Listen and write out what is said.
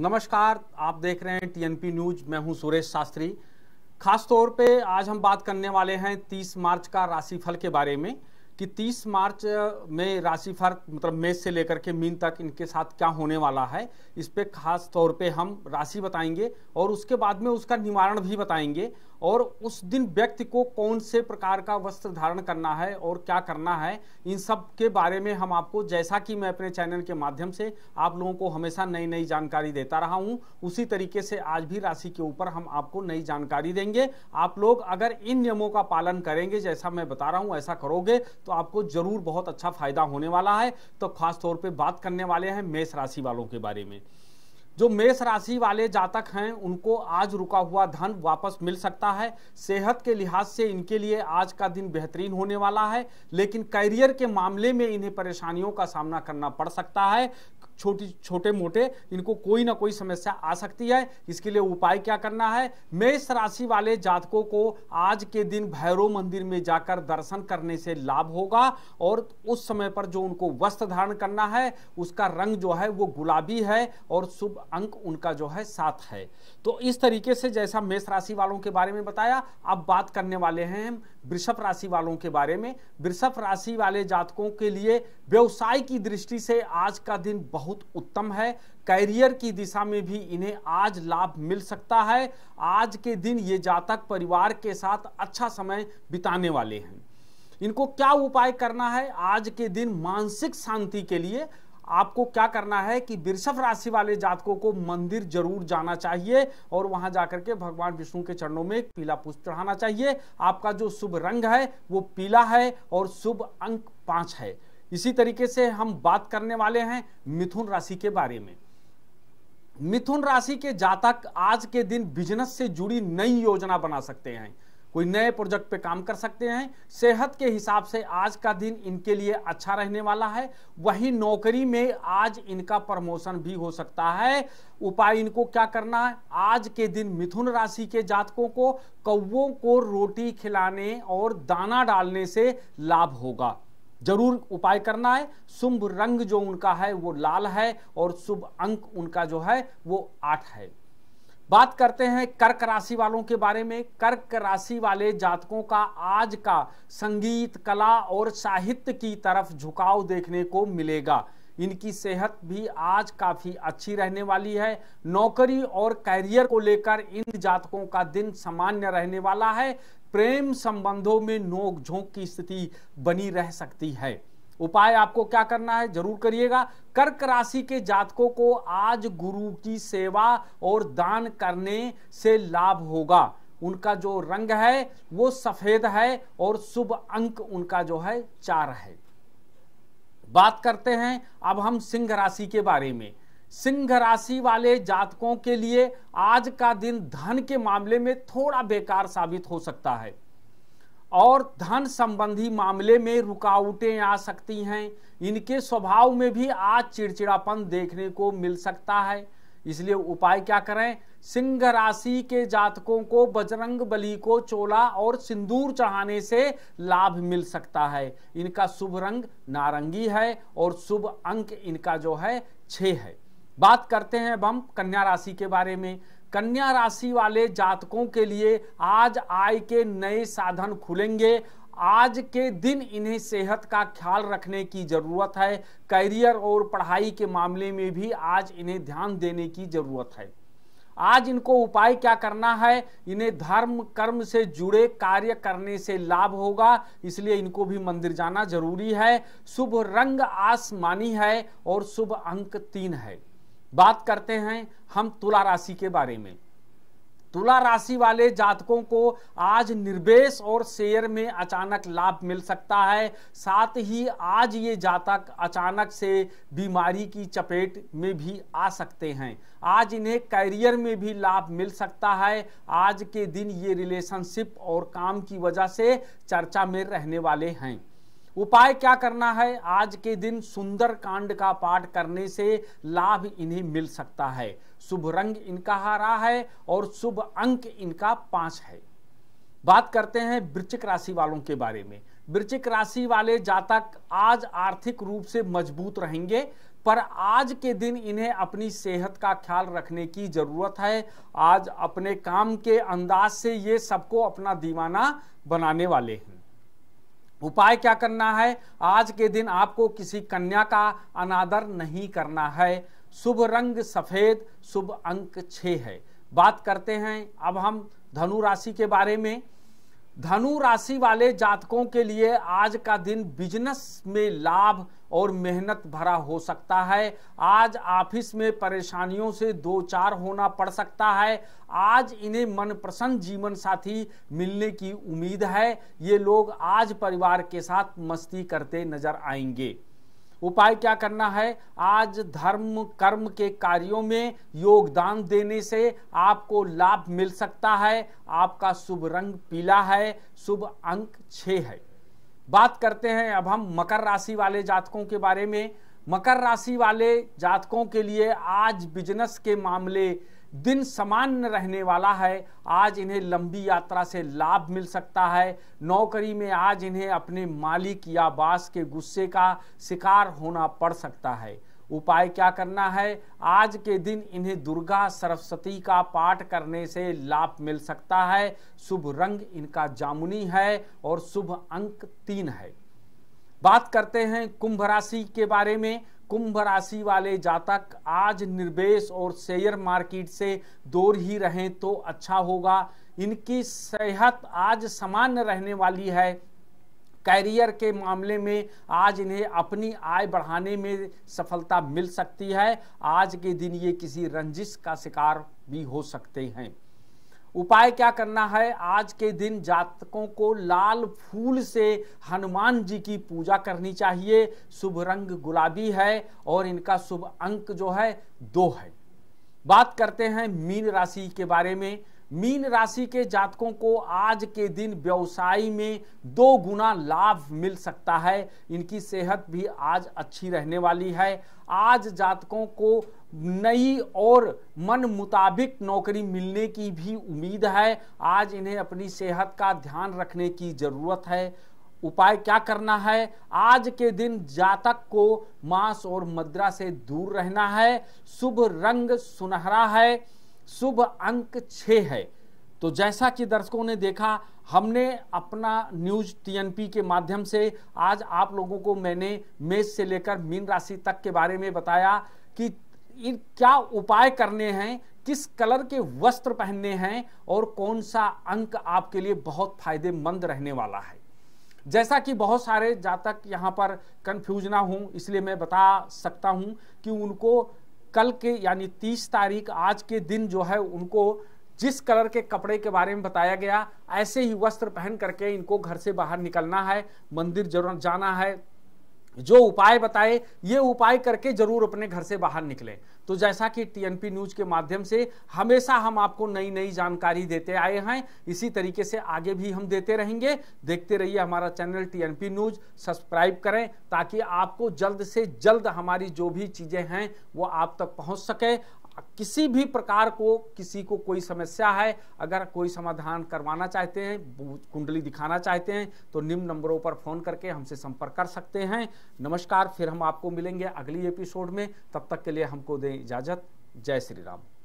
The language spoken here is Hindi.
नमस्कार आप देख रहे हैं टीएनपी न्यूज मैं हूं सुरेश शास्त्री खास तौर पे आज हम बात करने वाले हैं 30 मार्च का राशिफल के बारे में कि 30 मार्च में राशिफल मतलब मेष से लेकर के मीन तक इनके साथ क्या होने वाला है इस पर खास तौर पे हम राशि बताएंगे और उसके बाद में उसका निवारण भी बताएंगे और उस दिन व्यक्ति को कौन से प्रकार का वस्त्र धारण करना है और क्या करना है इन सब के बारे में हम आपको जैसा कि मैं अपने चैनल के माध्यम से आप लोगों को हमेशा नई नई जानकारी देता रहा हूं उसी तरीके से आज भी राशि के ऊपर हम आपको नई जानकारी देंगे आप लोग अगर इन नियमों का पालन करेंगे जैसा मैं बता रहा हूँ ऐसा करोगे तो आपको ज़रूर बहुत अच्छा फायदा होने वाला है तो खासतौर पर बात करने वाले हैं मेष राशि वालों के बारे में जो मेष राशि वाले जातक हैं उनको आज रुका हुआ धन वापस मिल सकता है सेहत के लिहाज से इनके लिए आज का दिन बेहतरीन होने वाला है लेकिन करियर के मामले में इन्हें परेशानियों का सामना करना पड़ सकता है छोटी छोटे मोटे इनको कोई ना कोई समस्या आ सकती है इसके लिए उपाय क्या करना है मेष राशि वाले जातकों को आज के दिन भैरव मंदिर में जाकर दर्शन करने से लाभ होगा और उस समय पर जो उनको वस्त्र धारण करना है उसका रंग जो है वो गुलाबी है और शुभ अंक उनका जो है सात है तो इस तरीके से जैसा मेष राशि वालों के बारे में बताया अब बात करने वाले हैं हम वृषभ राशि वालों के बारे में वृषभ राशि वाले जातकों के लिए व्यवसाय की दृष्टि से आज का दिन बहुत बहुत उत्तम है कैरियर की दिशा में भी इन्हें आज लाभ मिल सकता है आज के दिन ये जातक परिवार के साथ अच्छा समय बिताने वाले हैं इनको क्या उपाय करना है आज के दिन मानसिक शांति के लिए आपको क्या करना है कि वृषभ राशि वाले जातकों को मंदिर जरूर जाना चाहिए और वहां जाकर के भगवान विष्णु के चरणों में पीला पुष्प चढ़ाना चाहिए आपका जो शुभ रंग है वो पीला है और शुभ अंक पांच है इसी तरीके से हम बात करने वाले हैं मिथुन राशि के बारे में मिथुन राशि के जातक आज के दिन बिजनेस से जुड़ी नई योजना बना सकते हैं कोई नए प्रोजेक्ट पे काम कर सकते हैं सेहत के हिसाब से आज का दिन इनके लिए अच्छा रहने वाला है वही नौकरी में आज इनका प्रमोशन भी हो सकता है उपाय इनको क्या करना है आज के दिन मिथुन राशि के जातकों को कौवों को रोटी खिलाने और दाना डालने से लाभ होगा जरूर उपाय करना है शुभ रंग जो उनका है वो लाल है और शुभ अंक उनका जो है वो आठ है बात करते हैं कर्क राशि वालों के बारे में कर्क राशि वाले जातकों का आज का संगीत कला और साहित्य की तरफ झुकाव देखने को मिलेगा इनकी सेहत भी आज काफ़ी अच्छी रहने वाली है नौकरी और कैरियर को लेकर इन जातकों का दिन सामान्य रहने वाला है प्रेम संबंधों में नोक झोंक की स्थिति बनी रह सकती है उपाय आपको क्या करना है जरूर करिएगा कर्क राशि के जातकों को आज गुरु की सेवा और दान करने से लाभ होगा उनका जो रंग है वो सफेद है और शुभ अंक उनका जो है चार है बात करते हैं अब हम सिंह राशि के बारे में सिंह राशि वाले जातकों के लिए आज का दिन धन के मामले में थोड़ा बेकार साबित हो सकता है और धन संबंधी मामले में रुकावटें आ सकती हैं इनके स्वभाव में भी आज चिड़चिड़ापन देखने को मिल सकता है इसलिए उपाय क्या करें सिंह राशि के जातकों को बजरंग बली को चोला और सिंदूर चढ़ाने से लाभ मिल सकता है इनका शुभ रंग नारंगी है और शुभ अंक इनका जो है छ है बात करते हैं अब हम कन्या राशि के बारे में कन्या राशि वाले जातकों के लिए आज आय के नए साधन खुलेंगे आज के दिन इन्हें सेहत का ख्याल रखने की ज़रूरत है करियर और पढ़ाई के मामले में भी आज इन्हें ध्यान देने की ज़रूरत है आज इनको उपाय क्या करना है इन्हें धर्म कर्म से जुड़े कार्य करने से लाभ होगा इसलिए इनको भी मंदिर जाना जरूरी है शुभ रंग आसमानी है और शुभ अंक तीन है बात करते हैं हम तुला राशि के बारे में तुला राशि वाले जातकों को आज निर्वेश और शेयर में अचानक लाभ मिल सकता है साथ ही आज ये जातक अचानक से बीमारी की चपेट में भी आ सकते हैं आज इन्हें करियर में भी लाभ मिल सकता है आज के दिन ये रिलेशनशिप और काम की वजह से चर्चा में रहने वाले हैं उपाय क्या करना है आज के दिन सुंदर कांड का पाठ करने से लाभ इन्हें मिल सकता है शुभ रंग इनका हरा है और शुभ अंक इनका पांच है बात करते हैं वृचिक राशि वालों के बारे में वृचिक राशि वाले जातक आज आर्थिक रूप से मजबूत रहेंगे पर आज के दिन इन्हें अपनी सेहत का ख्याल रखने की ज़रूरत है आज अपने काम के अंदाज से ये सबको अपना दीवाना बनाने वाले हैं उपाय क्या करना है आज के दिन आपको किसी कन्या का अनादर नहीं करना है शुभ रंग सफ़ेद शुभ अंक छ है बात करते हैं अब हम धनु राशि के बारे में धनु राशि वाले जातकों के लिए आज का दिन बिजनेस में लाभ और मेहनत भरा हो सकता है आज ऑफिस में परेशानियों से दो चार होना पड़ सकता है आज इन्हें मनपसंद जीवन साथी मिलने की उम्मीद है ये लोग आज परिवार के साथ मस्ती करते नजर आएंगे उपाय क्या करना है आज धर्म कर्म के कार्यों में योगदान देने से आपको लाभ मिल सकता है आपका शुभ रंग पीला है शुभ अंक छ है बात करते हैं अब हम मकर राशि वाले जातकों के बारे में मकर राशि वाले जातकों के लिए आज बिजनेस के मामले दिन सामान्य रहने वाला है आज इन्हें लंबी यात्रा से लाभ मिल सकता है नौकरी में आज इन्हें अपने मालिक या बास के गुस्से का शिकार होना पड़ सकता है उपाय क्या करना है आज के दिन इन्हें दुर्गा सरस्वती का पाठ करने से लाभ मिल सकता है शुभ रंग इनका जामुनी है और शुभ अंक तीन है बात करते हैं कुंभ राशि के बारे में कुंभ राशि वाले जातक आज निर्वेश और शेयर मार्केट से दूर ही रहें तो अच्छा होगा इनकी सेहत आज सामान्य रहने वाली है कैरियर के मामले में आज इन्हें अपनी आय बढ़ाने में सफलता मिल सकती है आज के दिन ये किसी रंजिश का शिकार भी हो सकते हैं उपाय क्या करना है आज के दिन जातकों को लाल फूल से हनुमान जी की पूजा करनी चाहिए शुभ रंग गुलाबी है और इनका शुभ अंक जो है दो है बात करते हैं मीन राशि के बारे में मीन राशि के जातकों को आज के दिन व्यवसाय में दो गुना लाभ मिल सकता है इनकी सेहत भी आज अच्छी रहने वाली है आज जातकों को नई और मन मुताबिक नौकरी मिलने की भी उम्मीद है आज इन्हें अपनी सेहत का ध्यान रखने की ज़रूरत है उपाय क्या करना है आज के दिन जातक को मांस और मद्रा से दूर रहना है शुभ रंग सुनहरा है शुभ अंक छः है तो जैसा कि दर्शकों ने देखा हमने अपना न्यूज टीएनपी के माध्यम से आज आप लोगों को मैंने मेष से लेकर मीन राशि तक के बारे में बताया कि इन क्या उपाय करने हैं किस कलर के वस्त्र पहनने हैं और कौन सा अंक आपके लिए बहुत फायदेमंद रहने वाला है जैसा कि बहुत सारे जातक यहाँ पर कन्फ्यूज ना हूँ इसलिए मैं बता सकता हूँ कि उनको कल के यानी तीस तारीख आज के दिन जो है उनको जिस कलर के कपड़े के बारे में बताया गया ऐसे ही वस्त्र पहन करके इनको घर से बाहर निकलना है मंदिर जरूर जाना है जो उपाय बताए ये उपाय करके जरूर अपने घर से बाहर निकले तो जैसा कि टीएनपी न्यूज के माध्यम से हमेशा हम आपको नई नई जानकारी देते आए हैं इसी तरीके से आगे भी हम देते रहेंगे देखते रहिए हमारा चैनल टीएनपी न्यूज सब्सक्राइब करें ताकि आपको जल्द से जल्द हमारी जो भी चीज़ें हैं वो आप तक पहुंच सके किसी भी प्रकार को किसी को कोई समस्या है अगर कोई समाधान करवाना चाहते हैं कुंडली दिखाना चाहते हैं तो निम्न नंबरों पर फ़ोन करके हमसे संपर्क कर सकते हैं नमस्कार फिर हम आपको मिलेंगे अगली एपिसोड में तब तक के लिए हमको दें इजाज़त जय श्री राम